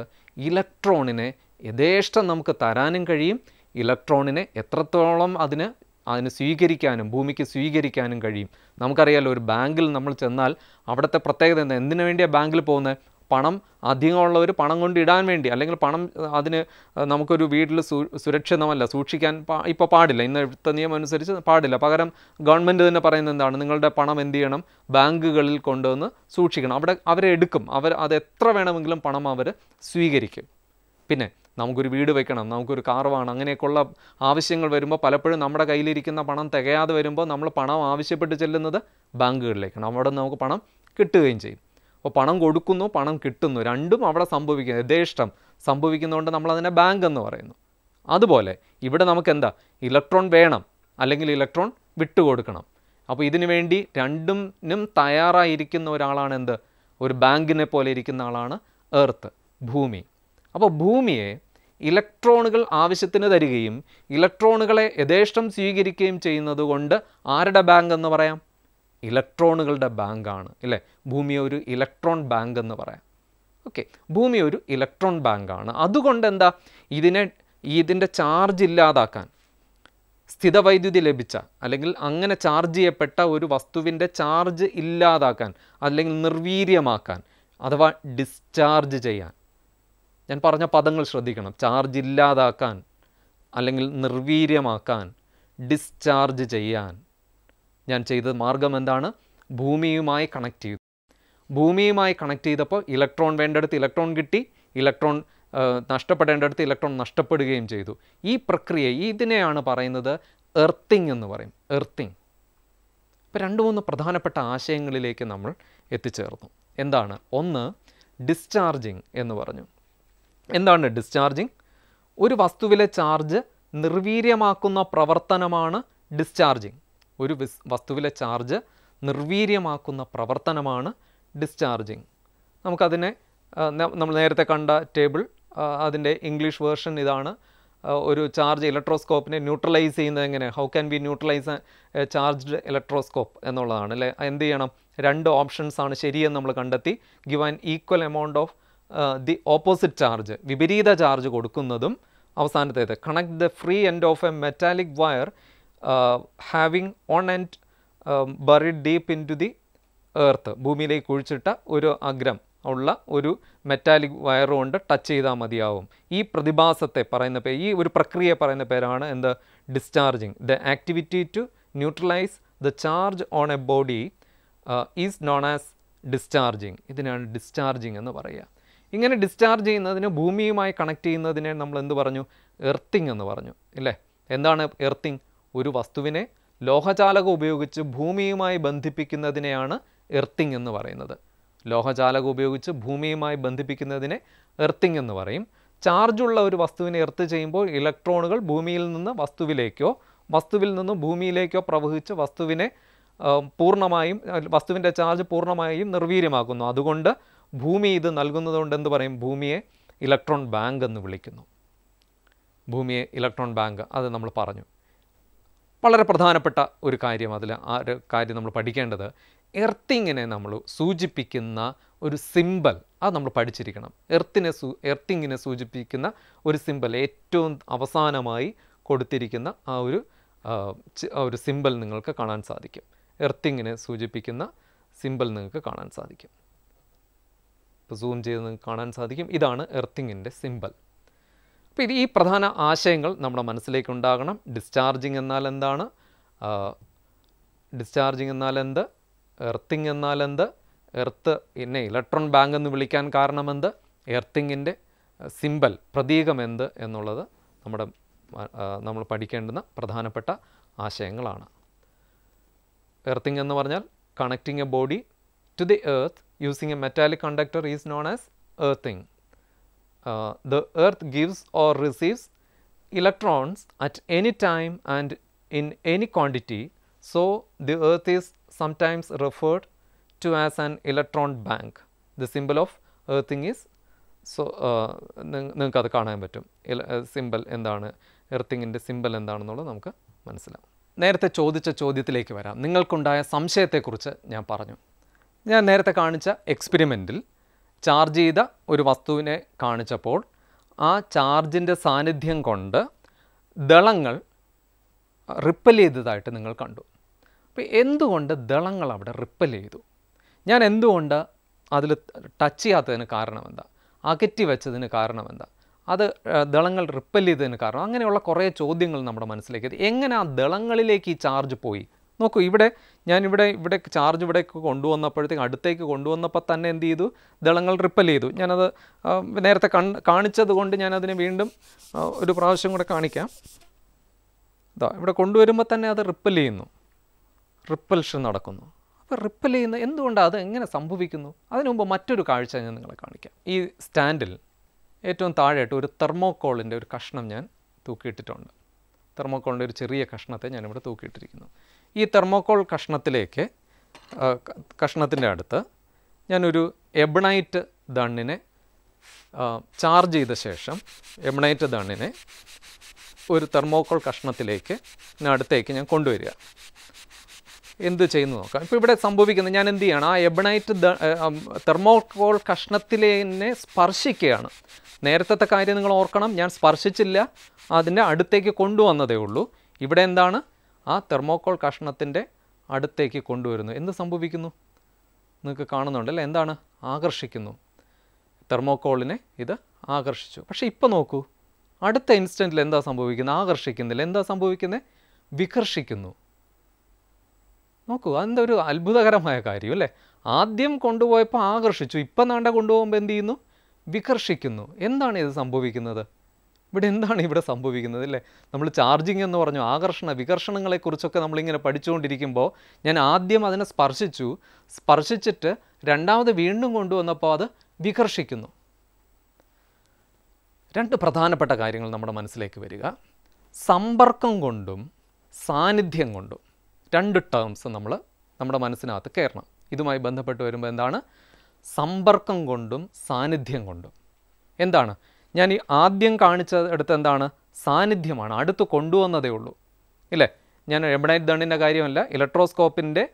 ഇലക്ട്രോണിനെ യഥേഷ്ടം നമുക്ക് തരാനും കഴിയും ഇലക്ട്രോണിനെ എത്രത്തോളം അതിന് അതിന് സ്വീകരിക്കാനും ഭൂമിക്ക് സ്വീകരിക്കാനും കഴിയും നമുക്കറിയാലോ ഒരു ബാങ്കിൽ നമ്മൾ ചെന്നാൽ അവിടുത്തെ പ്രത്യേകത എന്താ എന്തിനു വേണ്ടിയാണ് ബാങ്കിൽ പോകുന്നത് പണം അധികമുള്ളവർ പണം കൊണ്ട് ഇടാൻ വേണ്ടി അല്ലെങ്കിൽ പണം അതിന് നമുക്കൊരു വീട്ടിൽ സുരക്ഷിതമല്ല സൂക്ഷിക്കാൻ ഇപ്പോൾ പാടില്ല ഇന്നത്തെ നിയമം അനുസരിച്ച് പാടില്ല പകരം ഗവൺമെൻറ് തന്നെ പറയുന്നത് എന്താണ് നിങ്ങളുടെ പണം എന്ത് ചെയ്യണം ബാങ്കുകളിൽ കൊണ്ടുവന്ന് സൂക്ഷിക്കണം അവിടെ അവരെ എടുക്കും അവർ അത് എത്ര വേണമെങ്കിലും പണം അവർ സ്വീകരിക്കും പിന്നെ നമുക്കൊരു വീട് വെക്കണം നമുക്കൊരു കാർ വേണം അങ്ങനെയൊക്കെയുള്ള ആവശ്യങ്ങൾ വരുമ്പോൾ പലപ്പോഴും നമ്മുടെ കയ്യിലിരിക്കുന്ന പണം തികയാതെ വരുമ്പോൾ നമ്മൾ പണം ആവശ്യപ്പെട്ട് ചെല്ലുന്നത് ബാങ്കുകളിലേക്കാണ് അവിടെ നമുക്ക് പണം കിട്ടുകയും ചെയ്യും അപ്പോൾ പണം കൊടുക്കുന്നു പണം കിട്ടുന്നു രണ്ടും അവിടെ സംഭവിക്കുന്നു യഥേഷ്ടം സംഭവിക്കുന്നതുകൊണ്ട് നമ്മളതിനെ ബാങ്ക് എന്ന് പറയുന്നു അതുപോലെ ഇവിടെ നമുക്ക് എന്താ ഇലക്ട്രോൺ വേണം അല്ലെങ്കിൽ ഇലക്ട്രോൺ വിട്ടുകൊടുക്കണം അപ്പോൾ ഇതിനു വേണ്ടി രണ്ടിനും തയ്യാറായിരിക്കുന്ന ഒരാളാണ് എന്ത് ഒരു ബാങ്കിനെ പോലെ ഇരിക്കുന്ന ആളാണ് എർത്ത് ഭൂമി അപ്പോൾ ഭൂമിയെ ഇലക്ട്രോണുകൾ ആവശ്യത്തിന് തരികയും ഇലക്ട്രോണുകളെ യഥേഷ്ടം സ്വീകരിക്കുകയും ചെയ്യുന്നത് കൊണ്ട് ആരുടെ ബാങ്ക് എന്ന് പറയാം ഇലക്ട്രോണുകളുടെ ബാങ്കാണ് അല്ലേ ഭൂമി ഒരു ഇലക്ട്രോൺ ബാങ്ക് എന്ന് പറയാം ഓക്കെ ഭൂമി ഒരു ഇലക്ട്രോൺ ബാങ്കാണ് അതുകൊണ്ട് എന്താ ഇതിനെ ഇതിൻ്റെ ചാർജ് ഇല്ലാതാക്കാൻ സ്ഥിതവൈദ്യുതി ലഭിച്ച അല്ലെങ്കിൽ അങ്ങനെ ചാർജ് ചെയ്യപ്പെട്ട ഒരു വസ്തുവിൻ്റെ ചാർജ് ഇല്ലാതാക്കാൻ അല്ലെങ്കിൽ നിർവീര്യമാക്കാൻ അഥവാ ഡിസ്ചാർജ് ചെയ്യാൻ ഞാൻ പറഞ്ഞ പദങ്ങൾ ശ്രദ്ധിക്കണം ചാർജ് ഇല്ലാതാക്കാൻ അല്ലെങ്കിൽ നിർവീര്യമാക്കാൻ ഡിസ്ചാർജ് ചെയ്യാൻ ഞാൻ ചെയ്ത മാർഗം എന്താണ് ഭൂമിയുമായി കണക്ട് ചെയ്തു ഭൂമിയുമായി കണക്ട് ചെയ്തപ്പോൾ ഇലക്ട്രോൺ വേണ്ടടുത്ത് ഇലക്ട്രോൺ കിട്ടി ഇലക്ട്രോൺ നഷ്ടപ്പെടേണ്ടടുത്ത് ഇലക്ട്രോൺ നഷ്ടപ്പെടുകയും ചെയ്തു ഈ പ്രക്രിയ ഇതിനെയാണ് പറയുന്നത് എർത്തിങ് എന്ന് പറയും എർത്തിങ് ഇപ്പോൾ രണ്ട് മൂന്ന് പ്രധാനപ്പെട്ട ആശയങ്ങളിലേക്ക് നമ്മൾ എത്തിച്ചേർന്നു എന്താണ് ഒന്ന് ഡിസ്ചാർജിങ് എന്ന് പറഞ്ഞു എന്താണ് ഡിസ്ചാർജിങ് ഒരു വസ്തുവിലെ ചാർജ് നിർവീര്യമാക്കുന്ന പ്രവർത്തനമാണ് ഡിസ്ചാർജിങ് ഒരു വസ്തുവിലെ ചാർജ് നിർവീര്യമാക്കുന്ന പ്രവർത്തനമാണ് ഡിസ്ചാർജിങ് നമുക്കതിനെ നമ്മൾ നേരത്തെ കണ്ട ടേബിൾ അതിൻ്റെ ഇംഗ്ലീഷ് വേർഷൻ ഇതാണ് ഒരു ചാർജ് ഇലക്ട്രോസ്കോപ്പിനെ ന്യൂട്രലൈസ് ചെയ്യുന്നത് എങ്ങനെ how can be neutralise charged electroscope എന്നുള്ളതാണ് അല്ലേ എന്ത് ചെയ്യണം രണ്ട് ഓപ്ഷൻസാണ് ശരിയെന്ന് നമ്മൾ കണ്ടെത്തി give an equal amount of the opposite charge വിപരീത ചാർജ് കൊടുക്കുന്നതും അവസാനത്തേത് connect the free end of a metallic wire having one end buried deep into the earth ഭൂമിയിലേക്ക് കുഴിച്ചിട്ട ഒരു അഗ്രം ഉള്ള ഒരു മെറ്റാലിക് വയർ കൊണ്ട് ടച്ച് ചെയ്താൽ മതിയാവും ഈ പ്രതിഭാസത്തെ പറയുന്ന പേര് ഈ ഒരു പ്രക്രിയ പറയുന്ന പേരാണ് എന്ത് discharging the activity to neutralise the charge on a body is known as discharging ഇതിനാണ് ഡിസ്ചാർജിങ് എന്ന് പറയുക ഇങ്ങനെ ഡിസ്ചാർജ് ചെയ്യുന്നതിന് ഭൂമിയുമായി കണക്ട് ചെയ്യുന്നതിനെ നമ്മൾ എന്ത് പറഞ്ഞു എർത്തിങ് എന്ന് പറഞ്ഞു ഇല്ലേ എന്താണ് എർത്തിങ് ഒരു വസ്തുവിനെ ലോഹചാലകം ഉപയോഗിച്ച് ഭൂമിയുമായി ബന്ധിപ്പിക്കുന്നതിനെയാണ് എർത്തിങ് എന്ന് പറയുന്നത് ലോഹചാലകം ഉപയോഗിച്ച് ഭൂമിയുമായി ബന്ധിപ്പിക്കുന്നതിനെ എർത്തിങ് എന്ന് പറയും ചാർജുള്ള ഒരു വസ്തുവിനെ എർത്ത് ചെയ്യുമ്പോൾ ഇലക്ട്രോണുകൾ ഭൂമിയിൽ നിന്ന് വസ്തുവിലേക്കോ വസ്തുവിൽ നിന്ന് ഭൂമിയിലേക്കോ പ്രവഹിച്ച് വസ്തുവിനെ പൂർണ്ണമായും വസ്തുവിൻ്റെ ചാർജ് പൂർണ്ണമായും നിർവീര്യമാക്കുന്നു അതുകൊണ്ട് ഭൂമി ഇത് നൽകുന്നതുകൊണ്ട് എന്ത് പറയും ഭൂമിയെ ഇലക്ട്രോൺ ബാങ്ക് എന്ന് വിളിക്കുന്നു ഭൂമിയെ ഇലക്ട്രോൺ ബാങ്ക് അത് നമ്മൾ പറഞ്ഞു വളരെ പ്രധാനപ്പെട്ട ഒരു കാര്യം അതിൽ ആ ഒരു കാര്യം നമ്മൾ പഠിക്കേണ്ടത് എർത്തിങ്ങിനെ നമ്മൾ സൂചിപ്പിക്കുന്ന ഒരു സിമ്പൽ അത് നമ്മൾ പഠിച്ചിരിക്കണം എർത്തിനെ സൂ എർത്തിങ്ങിനെ സൂചിപ്പിക്കുന്ന ഒരു സിമ്പൽ ഏറ്റവും അവസാനമായി കൊടുത്തിരിക്കുന്ന ആ ഒരു ഒരു സിമ്പൽ നിങ്ങൾക്ക് കാണാൻ സാധിക്കും എർത്തിങ്ങിനെ സൂചിപ്പിക്കുന്ന സിമ്പൽ നിങ്ങൾക്ക് കാണാൻ സാധിക്കും ഇപ്പോൾ സൂം ചെയ്ത് നിങ്ങൾക്ക് കാണാൻ സാധിക്കും ഇതാണ് എർത്തിങ്ങിൻ്റെ സിമ്പിൾ അപ്പോൾ ഇത് ഈ പ്രധാന ആശയങ്ങൾ നമ്മുടെ മനസ്സിലേക്ക് ഉണ്ടാകണം ഡിസ്ചാർജിങ് എന്നാൽ എന്താണ് ഡിസ്ചാർജിങ് എന്നാൽ എന്ത് എർത്തിങ് എന്നാൽ എന്ത് എർത്ത് എന്നെ ഇലക്ട്രോൺ ബാങ്ക് എന്ന് വിളിക്കാൻ കാരണമെന്ത് എർത്തിങ്ങിൻ്റെ സിമ്പൽ എന്ത് എന്നുള്ളത് നമ്മുടെ നമ്മൾ പഠിക്കേണ്ടുന്ന പ്രധാനപ്പെട്ട ആശയങ്ങളാണ് എർത്തിങ് എന്ന് പറഞ്ഞാൽ connecting a body to the earth using a metallic conductor is known as earthing. Uh, the earth gives or receives electrons at any time and in any quantity. So, the earth is sometimes referred to as an electron bank. The symbol of earthing is so, so നിങ്ങൾക്ക് അത് കാണാൻ പറ്റും simple എന്താണ് എർത്തിങ്ങിൻ്റെ simple എന്താണെന്നുള്ളത് നമുക്ക് മനസ്സിലാവും നേരത്തെ ചോദിച്ച ചോദ്യത്തിലേക്ക് വരാം നിങ്ങൾക്കുണ്ടായ സംശയത്തെക്കുറിച്ച് ഞാൻ പറഞ്ഞു ഞാൻ നേരത്തെ കാണിച്ച എക്സ്പെരിമെൻറ്റിൽ ചാർജ് ചെയ്ത ഒരു വസ്തുവിനെ കാണിച്ചപ്പോൾ ആ ചാർജിൻ്റെ സാന്നിധ്യം കൊണ്ട് ദളങ്ങൾ റിപ്പൽ ചെയ്തതായിട്ട് നിങ്ങൾ കണ്ടു അപ്പോൾ എന്തുകൊണ്ട് ദളങ്ങൾ അവിടെ റിപ്പൽ ചെയ്തു ഞാൻ എന്തുകൊണ്ട് അതിൽ ടച്ച് ചെയ്യാത്തതിന് കാരണം എന്താ അകറ്റി വെച്ചതിന് കാരണം എന്താ അത് ദളങ്ങൾ റിപ്പൽ ചെയ്തതിന് കാരണം അങ്ങനെയുള്ള കുറേ ചോദ്യങ്ങൾ നമ്മുടെ മനസ്സിലേക്ക് എങ്ങനെ ആ ദളങ്ങളിലേക്ക് ഈ ചാർജ് പോയി നോക്കൂ ഇവിടെ ഞാനിവിടെ ഇവിടെ ചാർജ് ഇവിടേക്ക് കൊണ്ടുവന്നപ്പോഴത്തേക്ക് അടുത്തേക്ക് കൊണ്ടുവന്നപ്പോൾ തന്നെ എന്ത് ചെയ്തു ദളങ്ങൾ റിപ്പൽ ചെയ്തു ഞാനത് നേരത്തെ കൺ കാണിച്ചത് കൊണ്ട് ഞാനതിനെ വീണ്ടും ഒരു പ്രാവശ്യം കൂടെ കാണിക്കാം ഇതാ ഇവിടെ കൊണ്ടുവരുമ്പോൾ തന്നെ അത് റിപ്പൽ ചെയ്യുന്നു റിപ്പൽഷൻ നടക്കുന്നു അപ്പോൾ റിപ്പൽ ചെയ്യുന്ന എന്തുകൊണ്ടാണ് അത് എങ്ങനെ സംഭവിക്കുന്നു അതിനു മറ്റൊരു കാഴ്ച ഞാൻ നിങ്ങളെ കാണിക്കാം ഈ സ്റ്റാൻഡിൽ ഏറ്റവും താഴെയായിട്ട് ഒരു തെർമോക്കോളിൻ്റെ ഒരു കഷ്ണം ഞാൻ തൂക്കിയിട്ടിട്ടുണ്ട് തെർമോക്കോളിൻ്റെ ഒരു ചെറിയ കഷ്ണത്തെ ഞാനിവിടെ തൂക്കിയിട്ടിരിക്കുന്നു ഈ തെർമോക്കോൾ കഷ്ണത്തിലേക്ക് കഷ്ണത്തിൻ്റെ അടുത്ത് ഞാനൊരു എബണൈറ്റ് ദണ്ണിനെ ചാർജ് ചെയ്ത ശേഷം എബണൈറ്റ് ദണ്ണിനെ ഒരു തെർമോക്കോൾ കഷ്ണത്തിലേക്ക് അടുത്തേക്ക് ഞാൻ കൊണ്ടുവരിക എന്ത് ചെയ്യുന്നു നോക്കാം ഇപ്പോൾ ഇവിടെ സംഭവിക്കുന്നത് ഞാൻ എന്ത് ചെയ്യണം ആ എബണൈറ്റ് തെർമോക്കോൾ കഷ്ണത്തിലേനെ സ്പർശിക്കുകയാണ് നേരത്തെ കാര്യം നിങ്ങൾ ഓർക്കണം ഞാൻ സ്പർശിച്ചില്ല അതിൻ്റെ അടുത്തേക്ക് കൊണ്ടുവന്നതേ ഉള്ളൂ ഇവിടെ എന്താണ് ആ തെർമോക്കോൾ കഷ്ണത്തിൻ്റെ അടുത്തേക്ക് കൊണ്ടുവരുന്നു എന്ത് സംഭവിക്കുന്നു നിങ്ങൾക്ക് കാണുന്നുണ്ട് അല്ലേ എന്താണ് ആകർഷിക്കുന്നു തെർമോക്കോളിനെ ഇത് ആകർഷിച്ചു പക്ഷേ ഇപ്പോൾ നോക്കൂ അടുത്ത ഇൻസ്റ്റൻറ്റിൽ എന്താ സംഭവിക്കുന്നത് ആകർഷിക്കുന്നില്ല എന്താ സംഭവിക്കുന്നത് വികർഷിക്കുന്നു നോക്കൂ അതിൻ്റെ ഒരു അത്ഭുതകരമായ കാര്യം അല്ലേ ആദ്യം കൊണ്ടുപോയപ്പോൾ ആകർഷിച്ചു ഇപ്പം നാണ്ട കൊണ്ടുപോകുമ്പോൾ എന്ത് ചെയ്യുന്നു വികർഷിക്കുന്നു എന്താണ് ഇത് സംഭവിക്കുന്നത് ഇവിടെ എന്താണ് ഇവിടെ സംഭവിക്കുന്നത് അല്ലേ നമ്മൾ ചാർജിങ് എന്ന് പറഞ്ഞു ആകർഷണ വികർഷണങ്ങളെക്കുറിച്ചൊക്കെ നമ്മളിങ്ങനെ പഠിച്ചുകൊണ്ടിരിക്കുമ്പോൾ ഞാൻ ആദ്യം അതിനെ സ്പർശിച്ചു സ്പർശിച്ചിട്ട് രണ്ടാമത് വീണ്ടും കൊണ്ടുവന്നപ്പോൾ അത് വികർഷിക്കുന്നു രണ്ട് പ്രധാനപ്പെട്ട കാര്യങ്ങൾ നമ്മുടെ മനസ്സിലേക്ക് വരിക സമ്പർക്കം കൊണ്ടും സാന്നിധ്യം കൊണ്ടും രണ്ട് ടേംസ് നമ്മൾ നമ്മുടെ മനസ്സിനകത്ത് കയറണം ഇതുമായി ബന്ധപ്പെട്ട് വരുമ്പോൾ എന്താണ് സമ്പർക്കം കൊണ്ടും സാന്നിധ്യം കൊണ്ടും എന്താണ് ഞാൻ ഈ ആദ്യം കാണിച്ചെടുത്ത് എന്താണ് സാന്നിധ്യമാണ് അടുത്ത് കൊണ്ടുവന്നതേ ഉള്ളൂ ഇല്ലേ ഞാൻ എബണൈറ്റ് ദണ്ണിൻ്റെ കാര്യമല്ല ഇലക്ട്രോസ്കോപ്പിൻ്റെ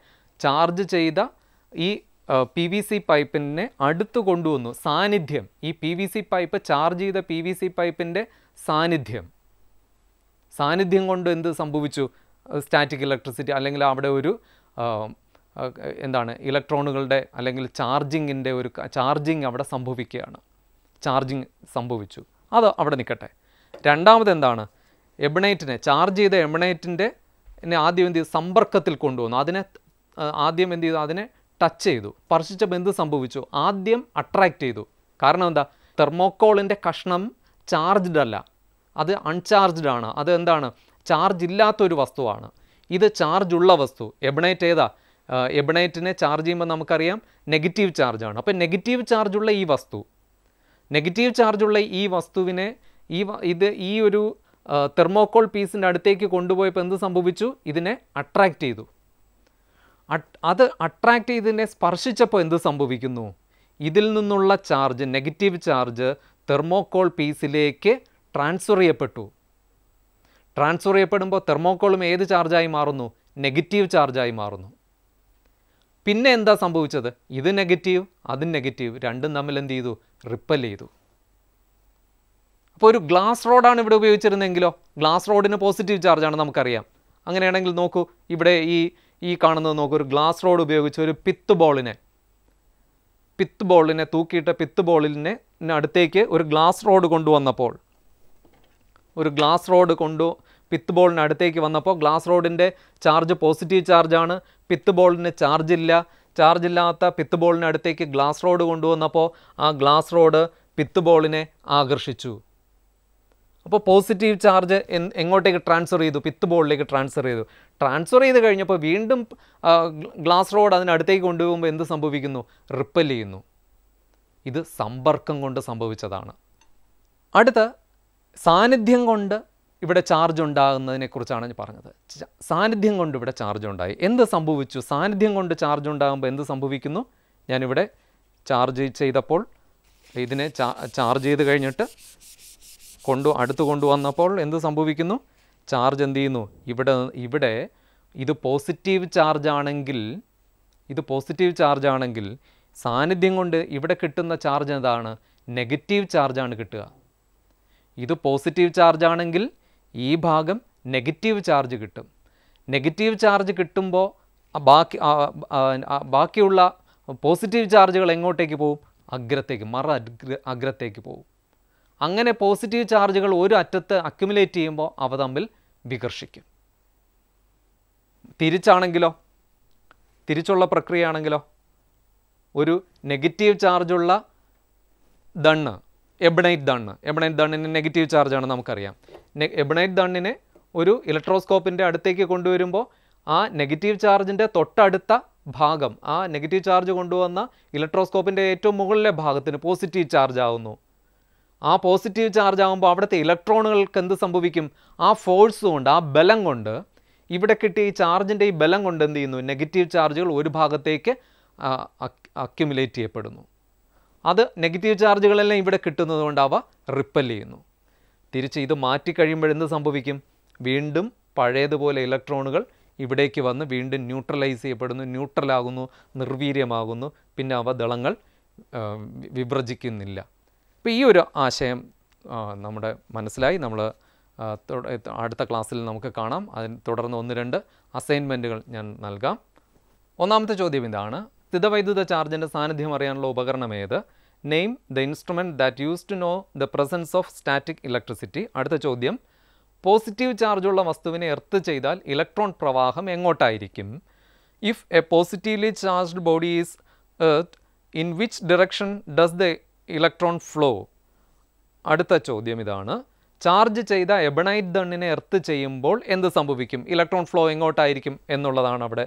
ചാർജ് ചെയ്ത ഈ പി വി സി പൈപ്പിനെ അടുത്ത് കൊണ്ടുവന്നു സാന്നിധ്യം ഈ P V C pipe charge ചെയ്ത പി വി സി പൈപ്പിൻ്റെ സാന്നിധ്യം സാന്നിധ്യം കൊണ്ട് എന്ത് സംഭവിച്ചു സ്റ്റാറ്റിക് ഇലക്ട്രിസിറ്റി അല്ലെങ്കിൽ അവിടെ ഒരു എന്താണ് ഇലക്ട്രോണുകളുടെ അല്ലെങ്കിൽ ചാർജിങ്ങിൻ്റെ ഒരു ചാർജിങ് അവിടെ സംഭവിക്കുകയാണ് ചാർജിങ് സംഭവിച്ചു അത് അവിടെ നിൽക്കട്ടെ രണ്ടാമത് എന്താണ് എബണൈറ്റിനെ ചാർജ് ചെയ്ത എബണൈറ്റിൻ്റെ ആദ്യം എന്ത് ചെയ്തു സമ്പർക്കത്തിൽ കൊണ്ടുവന്നു അതിനെ ആദ്യം എന്ത് ചെയ്തു അതിനെ ടച്ച് ചെയ്തു സ്പർശിച്ച ബന്ധം സംഭവിച്ചു ആദ്യം അട്രാക്റ്റ് ചെയ്തു കാരണം എന്താ തെർമോക്കോളിൻ്റെ കഷ്ണം ചാർജ്ഡ് അല്ല അത് അൺചാർജ്ഡ് ആണ് അത് എന്താണ് ചാർജ് ഇല്ലാത്തൊരു വസ്തുവാണ് ഇത് ചാർജ് ഉള്ള വസ്തു എബണൈറ്റ് ഏതാ എബണൈറ്റിനെ ചാർജ് ചെയ്യുമ്പോൾ നമുക്കറിയാം നെഗറ്റീവ് ചാർജാണ് അപ്പോൾ നെഗറ്റീവ് ചാർജുള്ള ഈ വസ്തു നെഗറ്റീവ് ചാർജുള്ള ഈ വസ്തുവിനെ ഈ ഇത് ഈ ഒരു തെർമോക്കോൾ പീസിൻ്റെ അടുത്തേക്ക് കൊണ്ടുപോയപ്പോൾ എന്ത് സംഭവിച്ചു ഇതിനെ അട്രാക്റ്റ് ചെയ്തു അത് അട്രാക്റ്റ് ചെയ്തതിനെ സ്പർശിച്ചപ്പോൾ എന്ത് സംഭവിക്കുന്നു ഇതിൽ നിന്നുള്ള ചാർജ് നെഗറ്റീവ് ചാർജ് തെർമോക്കോൾ പീസിലേക്ക് ട്രാൻസ്ഫർ ചെയ്യപ്പെട്ടു ട്രാൻസ്ഫർ ചെയ്യപ്പെടുമ്പോൾ തെർമോക്കോളും ഏത് ചാർജായി മാറുന്നു നെഗറ്റീവ് ചാർജായി മാറുന്നു പിന്നെ എന്താ സംഭവിച്ചത് ഇത് നെഗറ്റീവ് അത് നെഗറ്റീവ് രണ്ടും തമ്മിൽ എന്ത് ചെയ്തു റിപ്പൽ ചെയ്തു അപ്പോൾ ഒരു ഗ്ലാസ് റോഡാണ് ഇവിടെ ഉപയോഗിച്ചിരുന്നെങ്കിലോ ഗ്ലാസ് റോഡിന് പോസിറ്റീവ് ചാർജാണ് നമുക്കറിയാം അങ്ങനെയാണെങ്കിൽ നോക്കൂ ഇവിടെ ഈ ഈ കാണുന്നത് നോക്കൂ ഒരു ഗ്ലാസ് റോഡ് ഉപയോഗിച്ച് ഒരു പിത്ത് ബോളിനെ പിത്ത് ബോളിനെ തൂക്കിയിട്ട പിത്ത് ബോളിനെ അടുത്തേക്ക് ഒരു ഗ്ലാസ് റോഡ് കൊണ്ടുവന്നപ്പോൾ ഒരു ഗ്ലാസ് റോഡ് കൊണ്ടു പിത്ത് ബോളിന് അടുത്തേക്ക് വന്നപ്പോൾ ഗ്ലാസ് റോഡിൻ്റെ ചാർജ് പോസിറ്റീവ് ചാർജാണ് പിത്ത് ബോളിന് ചാർജില്ല ചാർജില്ലാത്ത പിത്ത് ബോളിന് അടുത്തേക്ക് ഗ്ലാസ് റോഡ് കൊണ്ടുവന്നപ്പോൾ ആ ഗ്ലാസ് റോഡ് പിത്ത് ബോളിനെ ആകർഷിച്ചു അപ്പോൾ പോസിറ്റീവ് ചാർജ് എങ്ങോട്ടേക്ക് ട്രാൻസ്ഫർ ചെയ്തു പിത്ത് ബോളിലേക്ക് ട്രാൻസ്ഫർ ചെയ്തു ട്രാൻസ്ഫർ ചെയ്ത് കഴിഞ്ഞപ്പോൾ വീണ്ടും ഗ്ലാസ് റോഡ് അതിനടുത്തേക്ക് കൊണ്ടുപോകുമ്പോൾ എന്ത് സംഭവിക്കുന്നു റിപ്പൽ ചെയ്യുന്നു ഇത് സമ്പർക്കം കൊണ്ട് സംഭവിച്ചതാണ് അടുത്ത സാന്നിധ്യം കൊണ്ട് ഇവിടെ ചാർജ് ഉണ്ടാകുന്നതിനെക്കുറിച്ചാണ് ഞാൻ പറഞ്ഞത് സാന്നിധ്യം കൊണ്ട് ഇവിടെ ചാർജ് ഉണ്ടായി എന്ത് സംഭവിച്ചു സാന്നിധ്യം കൊണ്ട് ചാർജ് ഉണ്ടാകുമ്പോൾ എന്ത് സംഭവിക്കുന്നു ഞാനിവിടെ ചാർജ് ചെയ്തപ്പോൾ ഇതിനെ ചാർജ് ചെയ്ത് കഴിഞ്ഞിട്ട് കൊണ്ടു അടുത്ത് കൊണ്ടുവന്നപ്പോൾ എന്ത് സംഭവിക്കുന്നു ചാർജ് എന്ത് ചെയ്യുന്നു ഇവിടെ ഇവിടെ ഇത് പോസിറ്റീവ് ചാർജ് ആണെങ്കിൽ ഇത് പോസിറ്റീവ് ചാർജ് ആണെങ്കിൽ സാന്നിധ്യം കൊണ്ട് ഇവിടെ കിട്ടുന്ന ചാർജ് എന്താണ് നെഗറ്റീവ് ചാർജാണ് കിട്ടുക ഇത് പോസിറ്റീവ് ചാർജ് ആണെങ്കിൽ ഈ ഭാഗം നെഗറ്റീവ് ചാർജ് കിട്ടും നെഗറ്റീവ് ചാർജ് കിട്ടുമ്പോൾ ബാക്കി ബാക്കിയുള്ള പോസിറ്റീവ് ചാർജുകൾ എങ്ങോട്ടേക്ക് പോകും അഗ്രത്തേക്ക് മറ അഗ്രത്തേക്ക് പോകും അങ്ങനെ പോസിറ്റീവ് ചാർജുകൾ ഒരു അറ്റത്ത് അക്യുമുലേറ്റ് ചെയ്യുമ്പോൾ അവ തമ്മിൽ വികർഷിക്കും തിരിച്ചാണെങ്കിലോ തിരിച്ചുള്ള പ്രക്രിയയാണെങ്കിലോ ഒരു നെഗറ്റീവ് ചാർജുള്ള ദണ്ണ് എബണൈറ്റ് ദണ്ണ് എബണൈറ്റ് ദണ്ണിന് നെഗറ്റീവ് ചാർജാണ് നമുക്കറിയാം എബണൈറ്റ് ദണ്ണിനെ ഒരു ഇലക്ട്രോസ്കോപ്പിൻ്റെ അടുത്തേക്ക് കൊണ്ടുവരുമ്പോൾ ആ നെഗറ്റീവ് ചാർജിൻ്റെ തൊട്ടടുത്ത ഭാഗം ആ നെഗറ്റീവ് ചാർജ് കൊണ്ടുവന്ന ഇലക്ട്രോസ്കോപ്പിൻ്റെ ഏറ്റവും മുകളിലെ ഭാഗത്തിന് പോസിറ്റീവ് ചാർജ് ആവുന്നു ആ പോസിറ്റീവ് ചാർജ് ആകുമ്പോൾ അവിടുത്തെ ഇലക്ട്രോണുകൾക്ക് എന്ത് സംഭവിക്കും ആ ഫോഴ്സ് കൊണ്ട് ആ ബലം കൊണ്ട് ഇവിടെ കിട്ടിയ ഈ ചാർജിൻ്റെ ഈ ബലം കൊണ്ട് എന്ത് ചെയ്യുന്നു നെഗറ്റീവ് ചാർജുകൾ ഒരു ഭാഗത്തേക്ക് അക്യുമുലേറ്റ് ചെയ്യപ്പെടുന്നു അത് നെഗറ്റീവ് ചാർജുകളെല്ലാം ഇവിടെ കിട്ടുന്നത് കൊണ്ട് അവ റിപ്പൽ ചെയ്യുന്നു തിരിച്ച് ഇത് മാറ്റിക്കഴിയുമ്പോൾ എന്ത് സംഭവിക്കും വീണ്ടും പഴയതുപോലെ ഇലക്ട്രോണുകൾ ഇവിടേക്ക് വന്ന് വീണ്ടും ന്യൂട്രലൈസ് ചെയ്യപ്പെടുന്നു ന്യൂട്രലാകുന്നു നിർവീര്യമാകുന്നു പിന്നെ അവ ദളങ്ങൾ വിഭജിക്കുന്നില്ല അപ്പോൾ ഈ ഒരു ആശയം നമ്മുടെ മനസ്സിലായി നമ്മൾ അടുത്ത ക്ലാസ്സിൽ നമുക്ക് കാണാം അതിന് തുടർന്ന് ഒന്ന് രണ്ട് അസൈൻമെൻറ്റുകൾ ഞാൻ നൽകാം ഒന്നാമത്തെ ചോദ്യം ഇതാണ് സ്ഥിതവൈദ്യുത ചാർജിൻ്റെ സാന്നിധ്യം അറിയാനുള്ള ഉപകരണം ഏത് name the instrument that use to know the presence of static electricity അടുത്ത ചോദ്യം പോസിറ്റീവ് ചാർജുള്ള വസ്തുവിനെ എർത്ത് ചെയ്താൽ ഇലക്ട്രോൺ പ്രവാഹം എങ്ങോട്ടായിരിക്കും if a positively charged body is earth in which direction does the electron flow അടുത്ത ചോദ്യം ഇതാണ് ചാർജ് ചെയ്ത എബണൈറ്റ് ദണ്ണിനെ എർത്ത് ചെയ്യുമ്പോൾ എന്ത് സംഭവിക്കും ഇലക്ട്രോൺ ഫ്ലോ എങ്ങോട്ടായിരിക്കും എന്നുള്ളതാണ് അവിടെ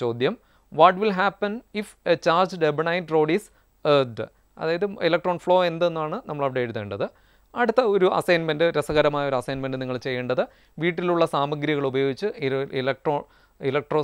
ചോദ്യം what will happen if a charged ebonite rod is earth അതായത് ഇലക്ട്രോൺ ഫ്ലോ എന്തെന്നാണ് നമ്മൾ അവിടെ എഴുതേണ്ടത് അടുത്ത ഒരു അസൈൻമെൻറ്റ് രസകരമായ ഒരു അസൈൻമെൻറ്റ് നിങ്ങൾ ചെയ്യേണ്ടത് വീട്ടിലുള്ള സാമഗ്രികൾ ഉപയോഗിച്ച് ഇലക്ട്രോ ഇലക്ട്രോ